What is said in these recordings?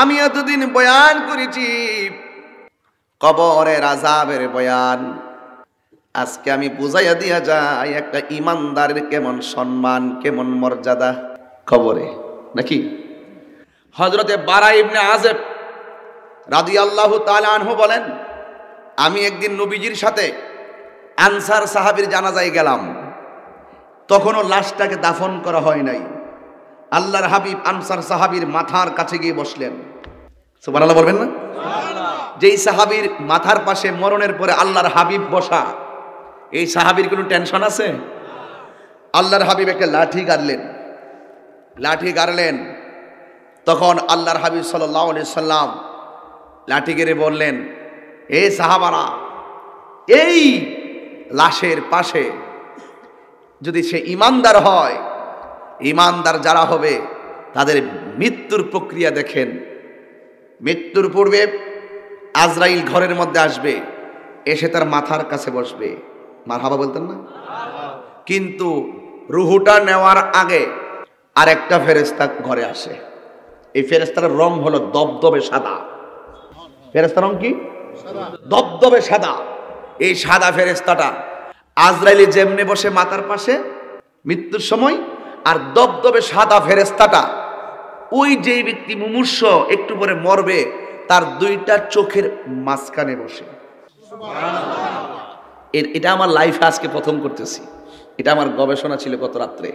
আমি এতদিন বয়ান করেছি কবরের আজাবের বয়ান আজকে আমি বুঝাইয়া দিয়া যাই একটা ইমানদারের কেমন সম্মান কেমন মর্যাদা কবরে নাকি হজরতে বারা ইবনে আজেব রাজি আল্লাহ আনহু বলেন আমি একদিন নবীজির সাথে আনসার সাহাবির জানাজায় গেলাম তখনও লাশটাকে দাফন করা হয় নাই আল্লাহর হাবিব আনসার সাহাবির মাথার কাছে গিয়ে বসলেন আল্লাহ বলবেন না যেই সাহাবির মাথার পাশে মরণের পরে আল্লাহর হাবিব বসা এই সাহাবির কোনো টেনশন আছে আল্লাহর হাবিব একটা লাঠি গাড়লেন লাঠি গাড়লেন তখন আল্লাহর হাবিব সাল্লাহ আলি সাল্লাম লাঠি গেড়ে বললেন এ সাহাবারা এই লাশের পাশে যদি সে ইমানদার হয় ইমানদার যারা হবে তাদের মৃত্যুর প্রক্রিয়া দেখেন মৃত্যুর পূর্বে আজরাইল ঘরের মধ্যে আসবে এসে তার মাথার কাছে বসবে মার হাবা বলতেন না কিন্তু রুহুটা নেওয়ার আগে আর একটা ফেরেস্তা ঘরে আসে এই ফেরেস্তার রং হলো দবদবে সাদা ফেরেস্তার রং কি দবদবে সাদা এই সাদা ফেরেস্তাটা আজরাইলে যেমনে বসে মাতার পাশে মৃত্যুর সময় আর দবদবে সাদা ফেরেস্তাটা ওই যেই ব্যক্তি মুমূর্ষ একটু পরে মরবে তার দুইটা চোখের মাঝখানে বসে এটা আমার লাইফে আজকে প্রথম করতেছি এটা আমার গবেষণা ছিল গত রাত্রে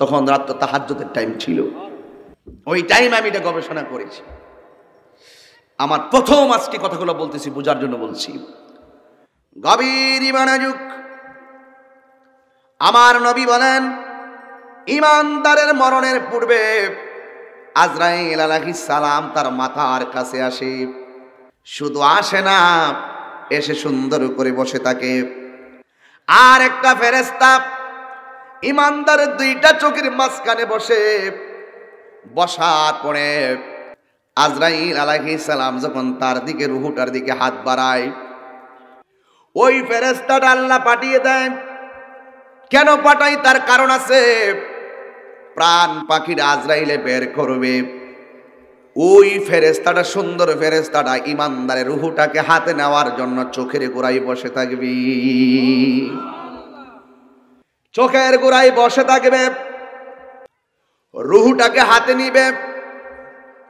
তখন রাত্র তাহাজ্যতের টাইম ছিল ওই টাইম আমি এটা গবেষণা করেছি আমার প্রথম আজকে কথাগুলো বলতেছি বোঝার জন্য বলছি গভীর ইমানাযুগ আমার নবী বলেন ইমানদারের মরণের পূর্বে আজরাইল আলহি সালাম তার মাথার কাছে আসে শুধু আসে না এসে সুন্দর করে বসে থাকে আর একটা ফেরেস্তা ইমানদারের দুইটা চোখের মাঝখানে বসে বসার পরে আজরাইল আলাহি সালাম যখন তার দিকে রুহুটার দিকে হাত বাড়ায় ওই ফেরেস্তাটা আল্লাহ পাঠিয়ে দেয় কেন পাঠাই তার কারণ আছে প্রাণ পাখির আজরাইলে বের করবে ওই ফেরেস্তাটা সুন্দর ফেরেস্তাটা ইমানদারের রুহুটাকে হাতে নেওয়ার জন্য চোখের গোড়াই বসে থাকবি চোখের গোড়াই বসে থাকবে রুহুটাকে হাতে নিবে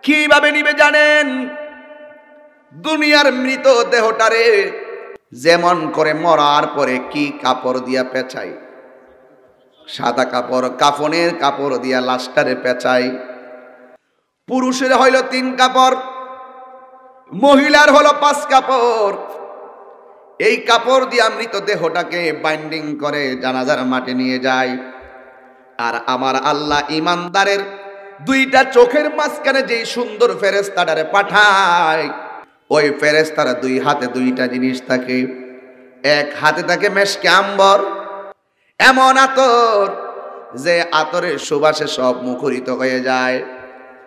কিভাবে নিবে জানেন দুনিয়ার মৃত দেহটারে যেমন করে মরার পরে কি কাপড় দিয়া পেঁচায় সাদা কাপড় কাফনের কাপড় দিয়া লাস্টারে পেঁচাই পুরুষের হইল তিন কাপড় মহিলার হলো পাঁচ কাপড় এই কাপড় দিয়ে মৃতদেহটাকে বাইন্ডিং করে জানাজার মাঠে নিয়ে যায় আর আমার আল্লাহ ইমানদারের দুইটা চোখের মাঝখানে যেই সুন্দর ফেরেস্তাটারে পাঠায় ওই ফেরেস্তারা দুই হাতে দুইটা জিনিস থাকে এক হাতে থাকে মেশকে আম্বর এমন আতর যে আতরের সুবাসে সব মুখরিত হয়ে যায়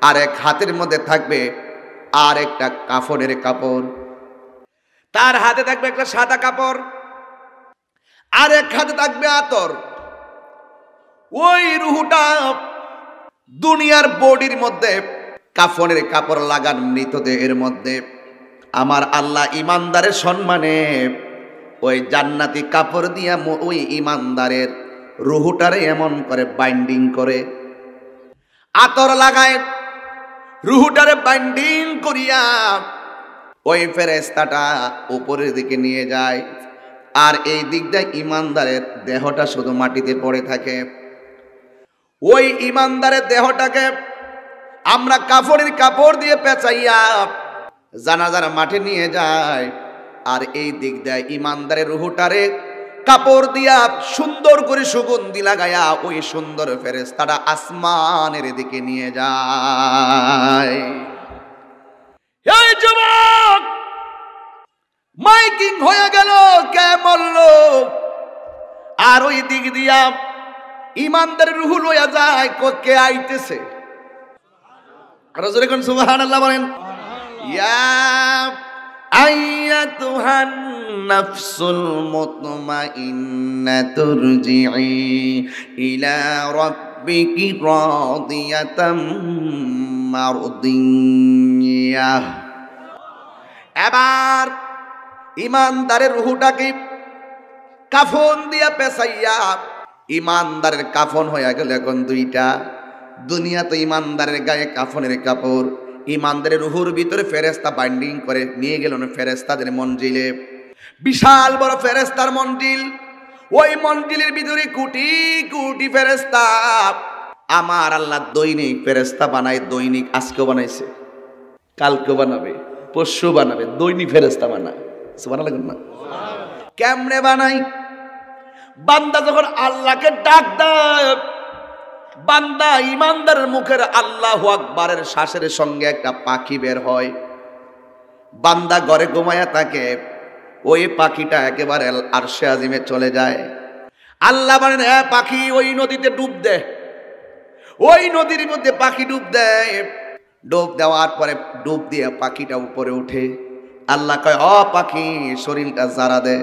আর এক হাতের মধ্যে থাকবে আর একটা কাফনের কাপড় তার হাতে থাকবে একটা সাদা কাপড় আর এক হাতে থাকবে আতর ওই রুহুটা দুনিয়ার বডির মধ্যে কাফনের কাপড় লাগান মৃতদেহের মধ্যে আমার আল্লাহ ইমানদারের সম্মানে ওই জান্নাতি কাপড় দিয়া ওই ইমানদারের রুহুটারে এমন করে বাইন্ডিং করে আতর লাগায় রুহুটারে বাইন্ডিং করিয়া ওই ফেরেস্তাটা উপরের দিকে নিয়ে যায় আর এই দিকটা ইমানদারের দেহটা শুধু মাটিতে পড়ে থাকে ওই ইমানদারের দেহটাকে আমরা কাপড়ের কাপড় দিয়ে পেঁচাইয়া জানাজার মাঠে নিয়ে যায় আর এই দিক দেয় ইমানদারের রুহুটারে কাপড় দিয়া সুন্দর করে সুগন্ধি লাগায়া ওই সুন্দর তারা আসমানের দিকে নিয়ে যায় মাইকিং হয়ে গেল কে মরল আর ওই দিক দিয়া ইমানদার রুহু লইয়া যায় কে আইতেছে রজরে কোন সুবাহ আল্লাহ বলেন ইয়া নাফসুল ইলা এবার ইমানদারের রুহুটাকে কাফন দিয়া পেসাইয়া ইমানদারের কাফন হইয়া গেল এখন দুইটা দুনিয়াতে ইমানদারের গায়ে কাফনের কাপড় ইমানদারের রুহুর ভিতরে ফেরেস্তা বাইন্ডিং করে নিয়ে গেল ফেরেস্তাদের মঞ্জিলে বিশাল বড় ফেরেস্তার মঞ্জিল ওই মঞ্জিলের ভিতরে কুটি কুটি ফেরেস্তা আমার আল্লাহ দৈনিক ফেরেস্তা বানায় দৈনিক আজকেও বানাইছে কালকেও বানাবে পরশু বানাবে দৈনিক ফেরেস্তা বানায় বানালে না কেমনে বানাই বান্দা যখন আল্লাহকে ডাক দেয় বান্দা ইমানদারের মুখের আল্লাহ আকবরের শ্বাসের সঙ্গে একটা পাখি বের হয় বান্দা ঘরে ঘুমায়া থাকে ওই পাখিটা একেবারে আরশে আজিমে চলে যায় আল্লাহ বলেন হ্যাঁ পাখি ওই নদীতে ডুব দে ওই নদীর মধ্যে পাখি ডুব দেয় ডুব দেওয়ার পরে ডুব দিয়ে পাখিটা উপরে উঠে আল্লাহ কয় অ পাখি শরীরটা জারা দে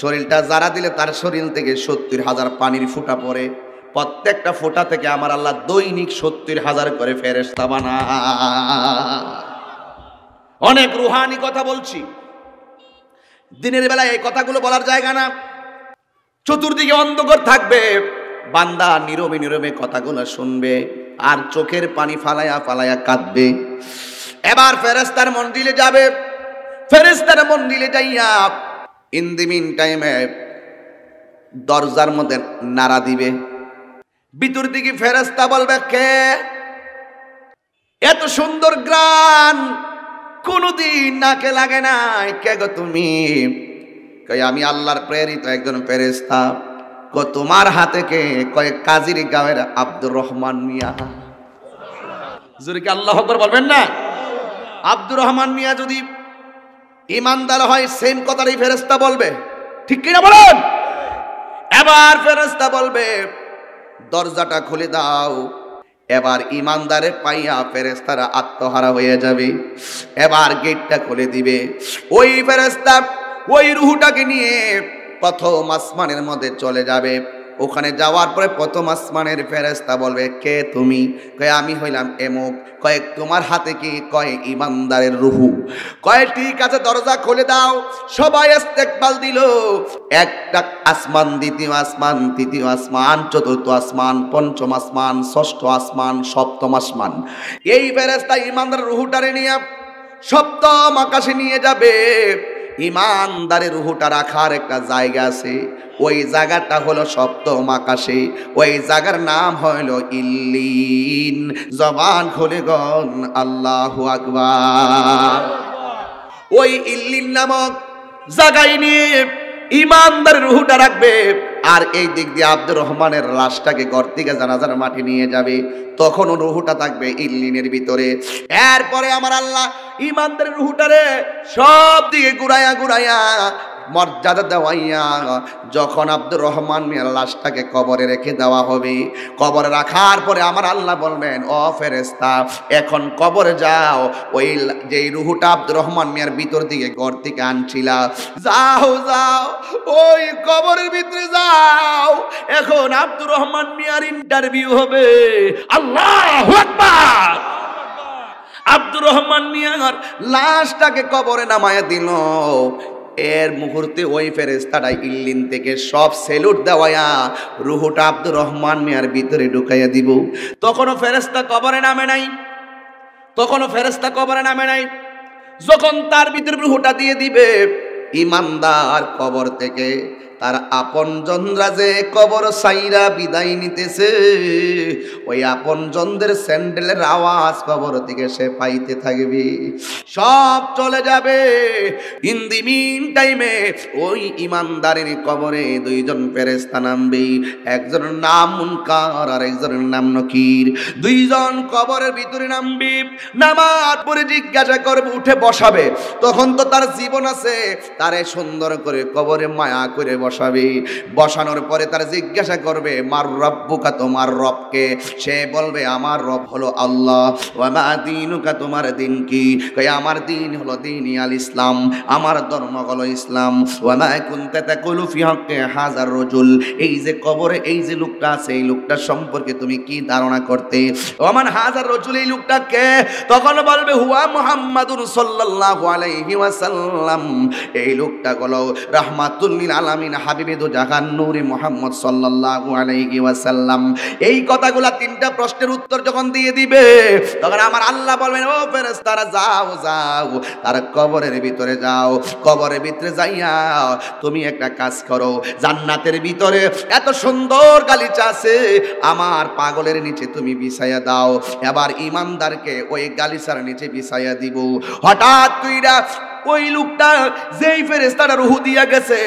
শরীরটা জারা দিলে তার শরীর থেকে সত্তর হাজার পানির ফুটা পড়ে প্রত্যেকটা ফোটা থেকে আমার আল্লাহ দৈনিক সত্তর হাজার করে ফেরেস্তা বানা অনেক রুহানি কথা বলছি দিনের বেলায় এই কথাগুলো বলার জায়গা না চতুর্দিকে অন্ধকার থাকবে বান্দা নীরবে নীরবে কথাগুলো শুনবে আর চোখের পানি ফালায়া ফালায়া কাঁদবে এবার ফেরেস্তার মন্দিরে যাবে ফেরেস্তার মন্দিরে যাইয়া ইন দি মিন টাইমে দরজার মধ্যে নাড়া দিবে ভিতর দিকে ফেরাস্তা বলবে কে এত সুন্দর গ্রান কোনদিন নাকে লাগে নাই কে গো তুমি আমি আল্লাহর প্রেরিত একজন ফেরেস্তা গো তোমার হাতে কে কয় কাজির গাঁয়ের আব্দুর রহমান মিয়া যদি আল্লাহ বলবেন না আব্দুর রহমান মিয়া যদি ইমানদার হয় সেম কথারই ফেরেস্তা বলবে ঠিক কিনা বলেন এবার ফেরেস্তা বলবে দরজাটা খুলে দাও এবার ইমানদারে পাইয়া ফেরেস্তারা আত্মহারা হয়ে যাবে এবার গেটটা খুলে দিবে ওই ফেরেস্তা ওই রুহুটাকে নিয়ে প্রথম আসমানের মধ্যে চলে যাবে ওখানে যাওয়ার পরে প্রথম আসমানের ফেরেস্তা বলবে কে তুমি কয়ে আমি হইলাম এমুক কয়ে তোমার হাতে কি কয়ে ইমানদারের রুহু কয়ে ঠিক আছে দরজা খুলে দাও সবাই ইস্তেকবাল দিল একটা আসমান দ্বিতীয় আসমান তৃতীয় আসমান চতুর্থ আসমান পঞ্চম আসমান ষষ্ঠ আসমান সপ্তম আসমান এই ফেরেস্তা ইমানদার রুহুটারে নিয়ে সপ্তম আকাশে নিয়ে যাবে ইমানদারের রুহুটা রাখার একটা জায়গা আছে ওই জায়গাটা হলো সপ্তম আকাশে ওই জায়গার নাম হলো ইল্লিন জবান খুলে গন আল্লাহ আকবার ওই ইল্লিন নামক জায়গায় নিয়ে ইমানদারের রুহুটা রাখবে আর এই দিক দিয়ে আব্দুর রহমানের লাশটাকে ঘর থেকে জানাজার মাটি নিয়ে যাবে তখন রুহুটা থাকবে ইল্লিনের ভিতরে এরপরে আমার আল্লাহ ইমানদের রুহুটারে সব দিকে ঘুরাইয়া ঘুরাইয়া মর্যাদা দেওয়াইয়া যখন আব্দুর রহমান মিয়ার লাশটাকে কবরে রেখে দেওয়া হবে কবরে রাখার পরে আমার আল্লাহ বলবেন ও ফেরেস্তা এখন কবরে যাও ওই যেই রুহুটা আব্দুর রহমান মিয়ার ভিতর দিকে ঘর থেকে আনছিলা যাও যাও ওই কবরের ভিতরে যাও এখন আব্দুর রহমান মিয়ার ইন্টারভিউ হবে আল্লাহ আকবার আব্দুর রহমান মিয়ার লাশটাকে কবরে নামায় দিল এর মুহূর্তে ওই ফেরেস্তাটা ইল্লিন থেকে সব সেলুট দেওয়ায়া রুহুটা আব্দুর রহমান মেয়ার ভিতরে ঢুকাইয়া দিব তখনও ফেরেস্তা কবরে নামে নাই তখনও ফেরেস্তা কবরে নামে নাই যখন তার ভিতরে রুহুটা দিয়ে দিবে ইমানদার কবর থেকে তার আপন জনরা যে কবর সাইরা বিদায় নিতেছে ওই আপন জনদের স্যান্ডেলের আওয়াজ কবর থেকে সে পাইতে থাকবে সব চলে যাবে মিন টাইমে ওই ইমানদারের কবরে দুইজন ফেরেস্তা নামবে একজনের নাম মুনকার আর একজনের নাম নকির দুইজন কবরের ভিতরে নামবে নামার পরে জিজ্ঞাসা করবে উঠে বসাবে তখন তো তার জীবন আছে তারে সুন্দর করে কবরে মায়া করে বসে বসাবে বসানোর পরে তার জিজ্ঞাসা করবে মার রব্বুকা তোমার রবকে সে বলবে আমার রব হলো আল্লাহ দিনুকা তোমার দিন কি আমার দিন হলো দিন আল ইসলাম আমার ধর্ম হলো ইসলাম হাজার রজুল এই যে কবরে এই যে লোকটা আছে এই লোকটা সম্পর্কে তুমি কি ধারণা করতে ওমান হাজার রজুল এই লোকটা কে তখন বলবে হুয়া মুহাম্মাদুর সাল্লাল্লাহু আলাইহি ওয়াসাল্লাম এই লোকটা হলো রাহমাতুল আলামিন হাবিবে দু জাহান নূরে মোহাম্মদ সাল্লাল্লাহু আলাইহি ওয়াসাল্লাম এই কথাগুলা তিনটা প্রশ্নের উত্তর যখন দিয়ে দিবে তখন আমার আল্লাহ বলবেন ও ফেরেশতারা যাও যাও তার কবরের ভিতরে যাও কবরের ভিতরে যাইয়া তুমি একটা কাজ করো জান্নাতের ভিতরে এত সুন্দর গালিচা আছে আমার পাগলের নিচে তুমি বিছায়া দাও এবার ইমানদারকে ওই গালিচার নিচে বিছায়া দিব হঠাৎ তুইরা ওই লোকটা যেই ফেরেস্তাটা রুহু দিয়া গেছে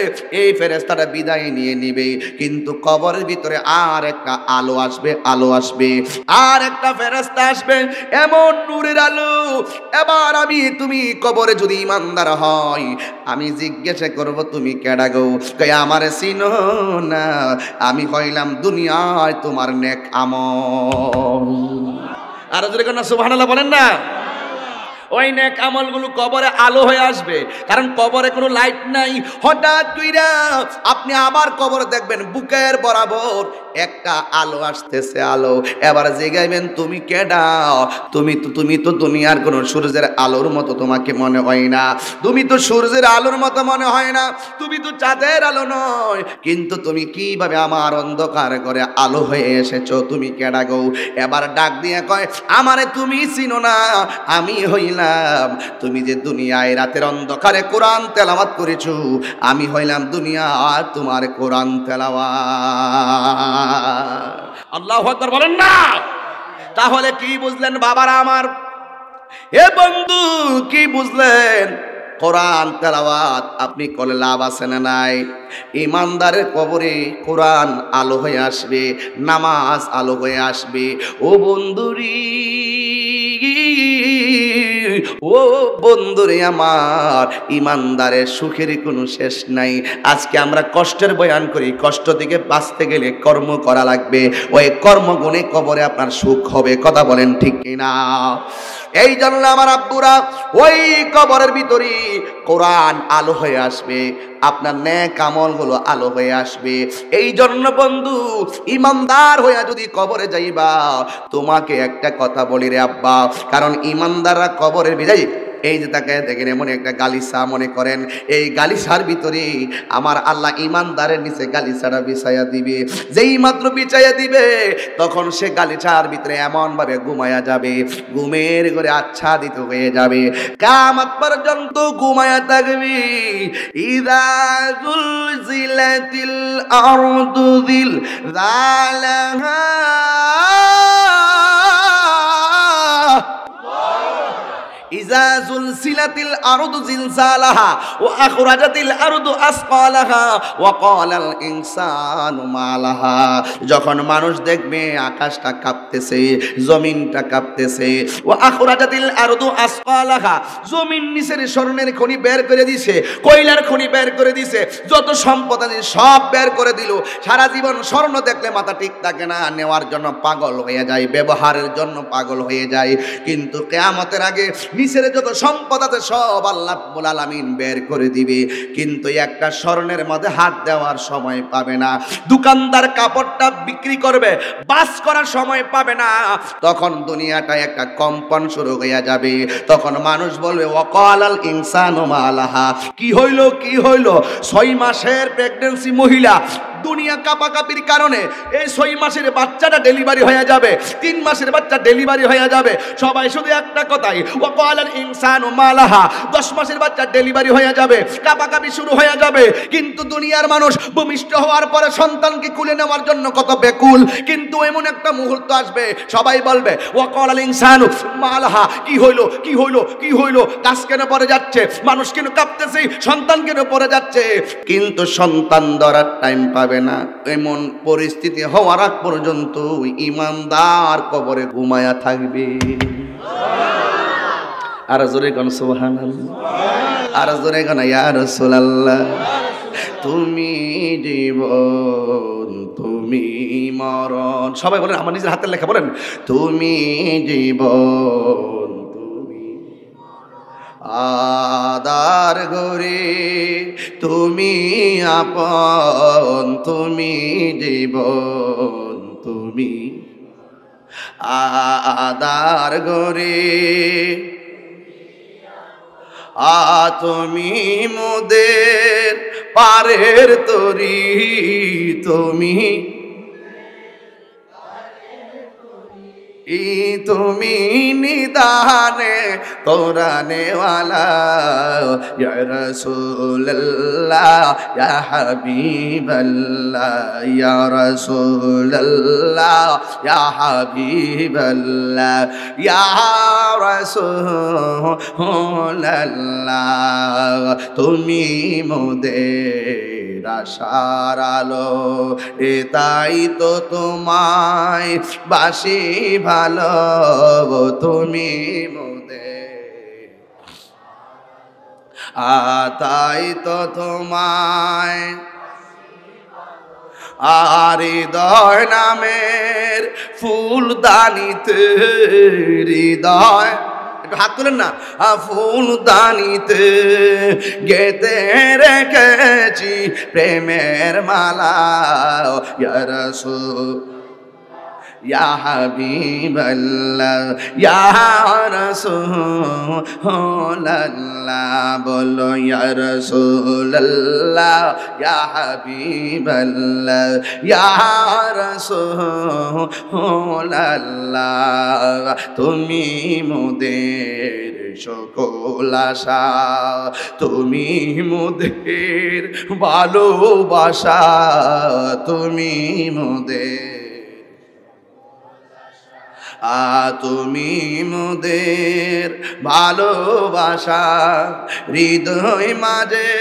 এই ফেরেস্তাটা বিদায় নিয়ে নিবে কিন্তু কবরের ভিতরে আর একটা আলো আসবে আলো আসবে আর একটা ফেরেস্তা আসবে এমন নূরের আলো এবার আমি তুমি কবরে যদি ইমানদার হয় আমি জিজ্ঞাসা করব তুমি কেডা গো কই আমার চিনো না আমি কইলাম দুনিয়ায় তোমার নেক আমল আর যদি কেন সুবহানাল্লাহ বলেন না ওই নেক আমলগুলো কবরে আলো হয়ে আসবে কারণ কবরে কোনো লাইট নাই হঠাৎ কইরা আপনি আবার কবরে দেখবেন বুকের বরাবর একটা আলো আসতেছে আলো এবার জেগাইবেন তুমি কেডাও তুমি তো তুমি তো দুনিয়ার কোনো সূর্যের আলোর মতো তোমাকে মনে হয় না তুমি তো সূর্যের আলোর মতো মনে হয় না তুমি তো চাঁদের আলো নয় কিন্তু তুমি কিভাবে আমার অন্ধকার করে আলো হয়ে এসেছো তুমি কেডা গো এবার ডাক দিয়ে কয় আমারে তুমি চিনো না আমি হইলাম হইলাম তুমি যে দুনিয়ায় রাতের অন্ধকারে কোরআন তেলাওয়াত করেছ আমি হইলাম দুনিয়া আর তোমার কোরআন তেলাওয়াত আল্লাহ আকবার বলেন না তাহলে কি বুঝলেন বাবারা আমার এ বন্ধু কি বুঝলেন কোরআন তেলাওয়াত আপনি করলে লাভ আছে না নাই ইমানদারের কবরে কোরআন আলো হয়ে আসবে নামাজ আলো হয়ে আসবে ও বন্ধুরি ও বন্ধুরে আমার ইমানদারের সুখের কোনো শেষ নাই আজকে আমরা কষ্টের বয়ান করি কষ্ট থেকে বাঁচতে গেলে কর্ম করা লাগবে ওই কর্মগুণে কবরে আপনার সুখ হবে কথা বলেন ঠিক কিনা এই জন্য আমার আব্বুরা ওই কবরের ভিতরে কোরআন আলো হয়ে আসবে আপনার ন্যাক হলো আলো হয়ে আসবে এই জন্য বন্ধু ইমানদার হইয়া যদি কবরে যাইবা তোমাকে একটা কথা বলি রে আব্বা কারণ ইমানদাররা কবরের ভিতরে এই যে তাকে দেখেন এমন একটা গালিসা মনে করেন এই গালিসার ভিতরে আমার আল্লাহ ইমানদারের নিচে গালিসাটা বিছাইয়া দিবে যেই মাত্র বিছাইয়া দিবে তখন সে গালিসার ভিতরে এমনভাবে ঘুমায়া যাবে ঘুমের করে আচ্ছাদিত হয়ে যাবে কামাত পর্যন্ত ঘুমায়া থাকবে ইদাজুল জিলাতিল আরদু জিল জালাহা যখন মানুষ দেখবে আকাশটা কাঁপতেছে জমিনটা কাঁপতেছে ওয়া আখরাজাতিল আরদু আসকালাহা জমিন নিচের স্বর্ণের খনি বের করে দিছে কয়লার খনি বের করে দিছে যত সম্পদ আছে সব বের করে দিল সারা জীবন স্বর্ণ দেখলে মাথা ঠিক থাকে না নেওয়ার জন্য পাগল হয়ে যায় ব্যবহারের জন্য পাগল হয়ে যায় কিন্তু কেয়ামতের আগে নিচের দেশের যত সম্পদ আছে সব আল্লাহ রাব্বুল আলামিন বের করে দিবে কিন্তু একটা স্বর্ণের মধ্যে হাত দেওয়ার সময় পাবে না দোকানদার কাপড়টা বিক্রি করবে বাস করার সময় পাবে না তখন দুনিয়াটা একটা কম্পন শুরু হইয়া যাবে তখন মানুষ বলবে ওয়াকালাল ইনসানু আলাহা কি হইল কি হইল ছয় মাসের প্রেগন্যান্সি মহিলা দুনিয়া কাপাকাপির কারণে এই ছয় মাসের বাচ্চাটা ডেলিভারি হয়ে যাবে তিন মাসের বাচ্চা ডেলিভারি হয়ে যাবে সবাই শুধু একটা কথাই ও কলার ইনসান ও মালাহা দশ মাসের বাচ্চা ডেলিভারি হয়ে যাবে কাপাকাপি শুরু হয়ে যাবে কিন্তু দুনিয়ার মানুষ ভূমিষ্ঠ হওয়ার পরে সন্তানকে কুলে নেওয়ার জন্য কত বেকুল কিন্তু এমন একটা মুহূর্ত আসবে সবাই বলবে ও কলার ইনসান মালাহা কি হইলো কি হইলো কি হইলো গাছ কেন পরে যাচ্ছে মানুষ কেন কাঁপতেছে সন্তান কেন পরে যাচ্ছে কিন্তু সন্তান ধরার টাইম পাবে যাবে না এমন পরিস্থিতি হওয়ার আগ পর্যন্ত ইমানদার কবরে ঘুমায়া থাকবে আর জোরে গান সোহান আর জোরে গান ইয়ার সোলাল্লাহ তুমি জীব তুমি মরণ সবাই বলেন আমার নিজের হাতের লেখা বলেন তুমি জীবন আদার গরি তুমি আপন তুমি জীবন তুমি আদার গরি আ তুমি মোদের পারের তরি তুমি ই তুমি নিদানে তোরানে ওয়ালা ইয়া রাসূলুল্লাহ ইয়া হাবিবাল্লাহ ইয়া রাসূলুল্লাহ তুমি মোদের আশার আলো এ তাই তো তোমায় বাসি ভালো তুমি মোদের আতাই তো তোমায় আর হৃদয় নামের ফুলদানিতে হৃদয় হাত তুলেন না আফুল দানিতে গেতে রেখেছি প্রেমের মালা ইয়ারসু ইয়া হাবিবাল্লাহ ইয়া রাসূলাল্লাহ বলো ইয়া রাসূলাল্লাহ ইয়া হাবিবাল্লাহ ইয়া রাসূলাল্লাহ তুমি মোদের সকল আশা তুমি মোদের ভালোবাসা তুমি মোদের তুমি মোদের ভালোবাসা হৃদয় মাঝে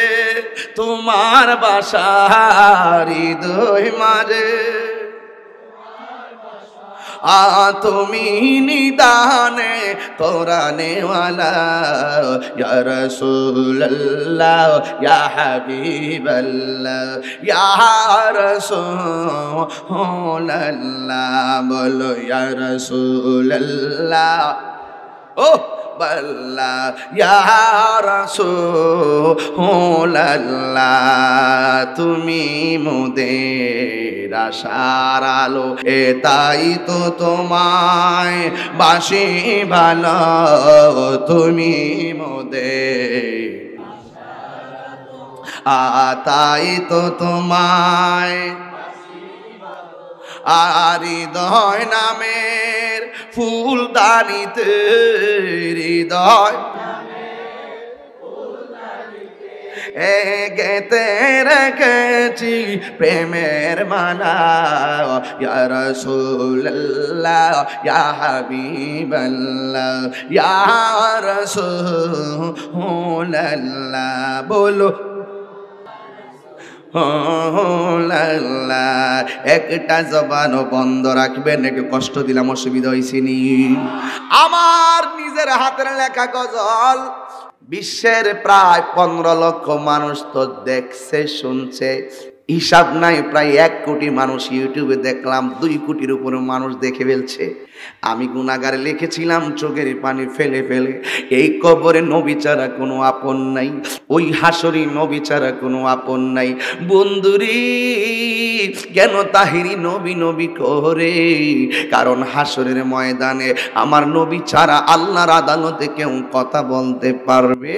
তোমার বাসা হৃদয় মাঝে আ তুমি নিদানে কোরআনে ওয়ালা ইয়া রাসূলুল্লাহ ইয়া হাবিবাল্লাহ ইয়া রাসূলুল্লাহ বলো ইয়া রাসূলুল্লাহ ও বল্লা ইয়ারসো তুমি মুদের সারালো এ তাই তো তোমায় বাসি ভালো তুমি মোদে আ তাই তো তোমায় আর হৃদয় নামের ফুলদানিতে হৃদয় গেতে রেখেছি প্রেমের মালা ইয়া রসুল্লাহ ইয়া হাবিবাল্লাহ ইয়া রসুল্লাহ বলো একটা জবান বন্ধ রাখবেন একটু কষ্ট দিলাম অসুবিধা হয়েছিনি আমার নিজের হাতের লেখা গজল বিশ্বের প্রায় পনেরো লক্ষ মানুষ তো দেখছে শুনছে হিসাব নাই প্রায় এক কোটি মানুষ ইউটিউবে দেখলাম দুই কোটির উপরে মানুষ দেখে ফেলছে আমি গুণাগারে লিখেছিলাম চোখের পানি ফেলে ফেলে এই কবরে নবিচারা কোনো আপন নাই ওই হাসরি নবিচারা কোনো আপন নাই বন্ধুরী কেন তাহিরি নবী নবী করে কারণ হাসরের ময়দানে আমার নবী ছাড়া আল্লাহর আদালতে কেউ কথা বলতে পারবে